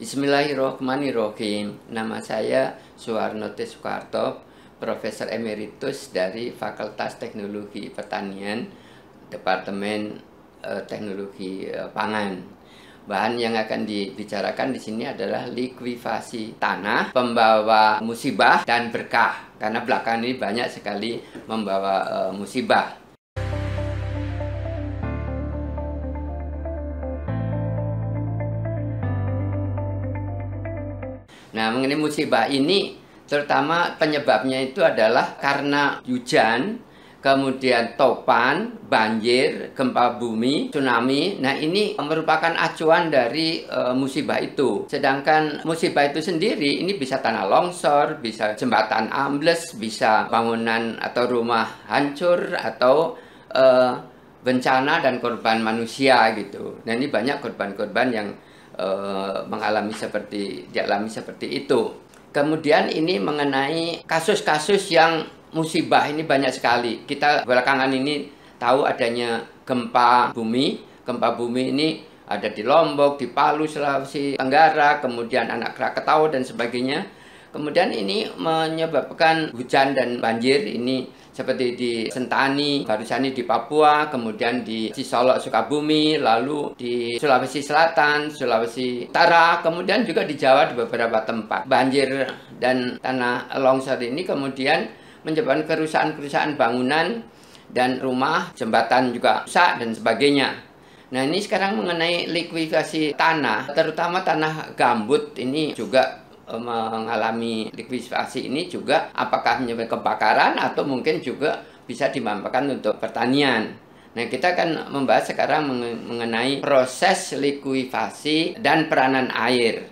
Bismillahirrahmanirrahim. Nama saya Suwarno T. Soekarto Profesor Emeritus dari Fakultas Teknologi Pertanian Departemen eh, Teknologi eh, Pangan Bahan yang akan dibicarakan di sini adalah likuifasi tanah, pembawa musibah dan berkah. Karena belakangan ini banyak sekali membawa eh, musibah Nah, mengenai musibah ini terutama penyebabnya itu adalah karena hujan, kemudian topan, banjir, gempa bumi, tsunami. Nah, ini merupakan acuan dari e, musibah itu. Sedangkan musibah itu sendiri ini bisa tanah longsor, bisa jembatan ambles, bisa bangunan atau rumah hancur atau e, bencana dan korban manusia gitu. Nah, ini banyak korban-korban yang Eh, mengalami seperti dialami seperti itu. Kemudian ini mengenai kasus-kasus yang musibah ini banyak sekali. Kita belakangan ini tahu adanya gempa bumi. Gempa bumi ini ada di Lombok, di Palu, Sulawesi Tenggara, kemudian anak Krakatau dan sebagainya Kemudian ini menyebabkan hujan dan banjir ini seperti di Sentani, Barusani di Papua, kemudian di Sisolok Sukabumi, lalu di Sulawesi Selatan, Sulawesi Utara, kemudian juga di Jawa di beberapa tempat. Banjir dan tanah longsor ini kemudian menyebabkan kerusakan-kerusakan bangunan dan rumah, jembatan juga rusak dan sebagainya. Nah ini sekarang mengenai likuifikasi tanah, terutama tanah gambut ini juga Eh, mengalami likuifaksi ini juga apakah menyebabkan kebakaran atau mungkin juga bisa dimanfaatkan untuk pertanian. Nah, kita akan membahas sekarang mengenai proses likuifaksi dan peranan air.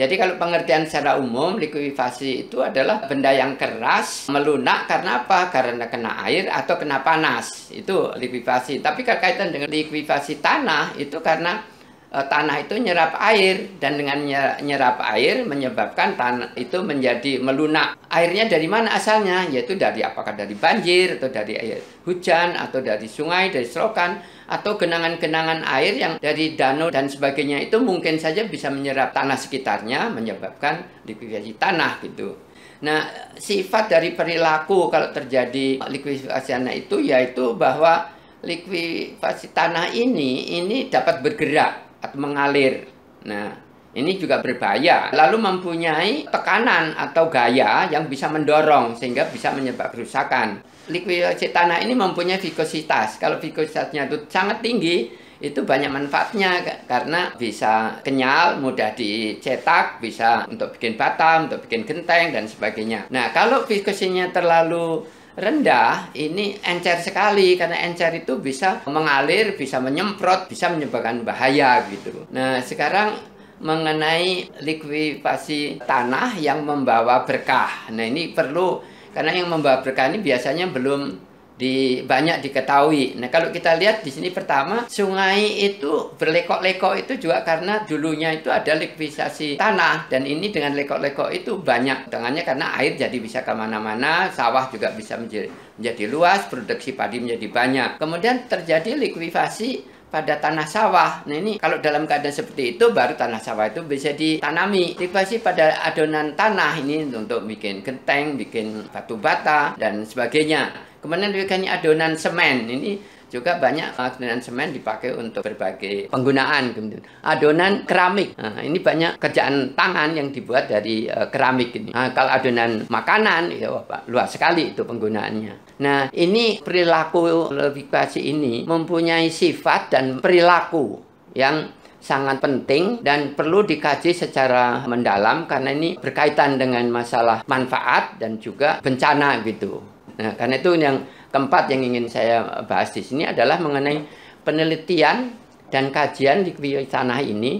Jadi kalau pengertian secara umum, likuifaksi itu adalah benda yang keras, melunak karena apa? Karena kena air atau kena panas. Itu likuifaksi. Tapi kaitan dengan likuifaksi tanah itu karena e, tanah itu nyerap air dan dengan nyerap air menyebabkan tanah itu menjadi melunak. Airnya dari mana asalnya? Yaitu dari apakah dari banjir atau dari air hujan atau dari sungai, dari selokan atau genangan-genangan air yang dari danau dan sebagainya itu mungkin saja bisa menyerap tanah sekitarnya menyebabkan likuifaksi tanah gitu. Nah, sifat dari perilaku kalau terjadi likuifaksi tanah itu yaitu bahwa likuifaksi tanah ini ini dapat bergerak atau mengalir. Nah, ini juga berbahaya. Lalu mempunyai tekanan atau gaya yang bisa mendorong sehingga bisa menyebabkan kerusakan. Likuiditas tanah ini mempunyai viskositas. Kalau viskositasnya itu sangat tinggi, itu banyak manfaatnya karena bisa kenyal, mudah dicetak, bisa untuk bikin batam, untuk bikin genteng dan sebagainya. Nah, kalau viskositasnya terlalu rendah ini encer sekali karena encer itu bisa mengalir, bisa menyemprot, bisa menyebabkan bahaya gitu. Nah, sekarang mengenai likuifaksi tanah yang membawa berkah. Nah, ini perlu karena yang membawa berkah ini biasanya belum di banyak diketahui. Nah, kalau kita lihat di sini pertama, sungai itu berlekok-lekok itu juga karena dulunya itu ada likuifaksi tanah dan ini dengan lekok-lekok itu banyak tangannya karena air jadi bisa kemana-mana, sawah juga bisa menjadi, menjadi luas, produksi padi menjadi banyak. Kemudian terjadi likuifaksi pada tanah sawah. Nah ini kalau dalam keadaan seperti itu baru tanah sawah itu bisa ditanami. Tipasi pada adonan tanah ini untuk bikin genteng, bikin batu bata dan sebagainya. Kemudian bikin adonan semen ini juga banyak adonan eh, semen dipakai untuk berbagai penggunaan. Kemudian gitu. adonan keramik. Nah, ini banyak kerjaan tangan yang dibuat dari uh, keramik ini. Nah, kalau adonan makanan, ya wah, luas sekali itu penggunaannya. Nah, ini perilaku levikasi ini mempunyai sifat dan perilaku yang sangat penting dan perlu dikaji secara mendalam karena ini berkaitan dengan masalah manfaat dan juga bencana gitu. Nah, karena itu yang keempat yang ingin saya bahas di sini adalah mengenai penelitian dan kajian di tanah ini.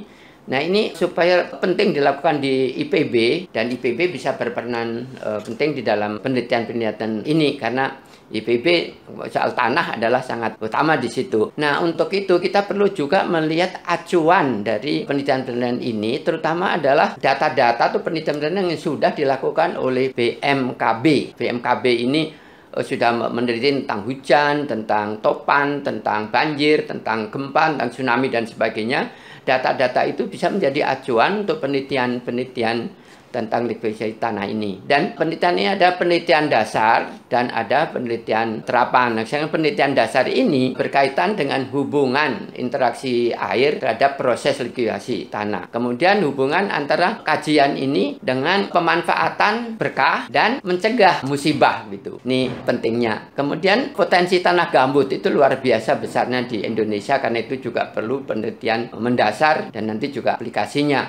Nah ini supaya penting dilakukan di IPB dan IPB bisa berperan e, penting di dalam penelitian-penelitian ini karena IPB soal tanah adalah sangat utama di situ. Nah untuk itu kita perlu juga melihat acuan dari penelitian-penelitian ini terutama adalah data-data atau penelitian-penelitian yang sudah dilakukan oleh BMKB. BMKB ini Eh, sudah meneliti tentang hujan, tentang topan, tentang banjir, tentang gempa, tentang tsunami dan sebagainya. Data-data itu bisa menjadi acuan untuk penelitian-penelitian tentang likuidifikasi tanah ini. Dan penelitian ini ada penelitian dasar dan ada penelitian terapan. Nah, penelitian dasar ini berkaitan dengan hubungan interaksi air terhadap proses likuasi tanah. Kemudian hubungan antara kajian ini dengan pemanfaatan berkah dan mencegah musibah gitu. Ini pentingnya. Kemudian potensi tanah gambut itu luar biasa besarnya di Indonesia karena itu juga perlu penelitian mendasar dan nanti juga aplikasinya.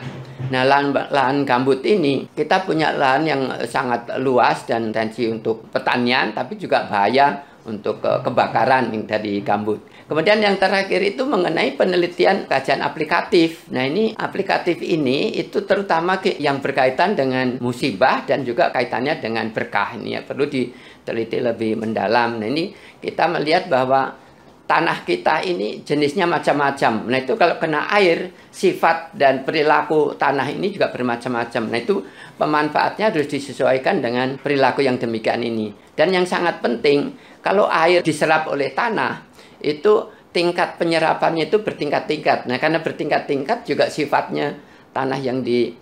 Nah, lahan-lahan gambut ini kita punya lahan yang eh, sangat luas dan tensi untuk pertanian, tapi juga bahaya untuk eh, kebakaran yang dari gambut. Kemudian yang terakhir itu mengenai penelitian kajian aplikatif. Nah ini aplikatif ini itu terutama yang berkaitan dengan musibah dan juga kaitannya dengan berkah ini ya perlu diteliti lebih mendalam. Nah ini kita melihat bahwa tanah kita ini jenisnya macam-macam. Nah itu kalau kena air, sifat dan perilaku tanah ini juga bermacam-macam. Nah itu pemanfaatnya harus disesuaikan dengan perilaku yang demikian ini. Dan yang sangat penting, kalau air diserap oleh tanah, itu tingkat penyerapannya itu bertingkat-tingkat. Nah karena bertingkat-tingkat juga sifatnya tanah yang di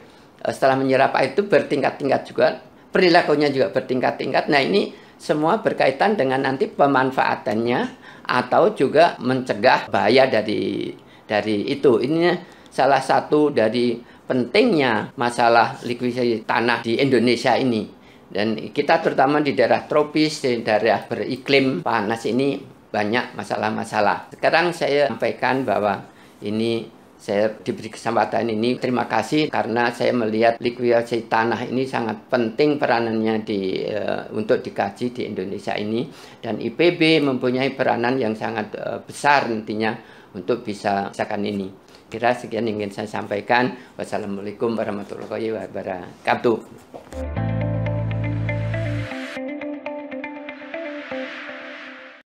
eh, setelah menyerap air itu bertingkat-tingkat juga. Perilakunya juga bertingkat-tingkat. Nah ini semua berkaitan dengan nanti pemanfaatannya atau juga mencegah bahaya dari dari itu. Ini salah satu dari pentingnya masalah likuidasi tanah di Indonesia ini. Dan kita terutama di daerah tropis, di daerah beriklim panas ini banyak masalah-masalah. Sekarang saya sampaikan bahwa ini saya diberi kesempatan ini. Terima kasih karena saya melihat likuidasi tanah ini sangat penting peranannya di uh, untuk dikaji di Indonesia ini dan IPB mempunyai peranan yang sangat uh, besar nantinya untuk bisa misalkan ini. Kira sekian yang ingin saya sampaikan. Wassalamualaikum warahmatullahi wabarakatuh.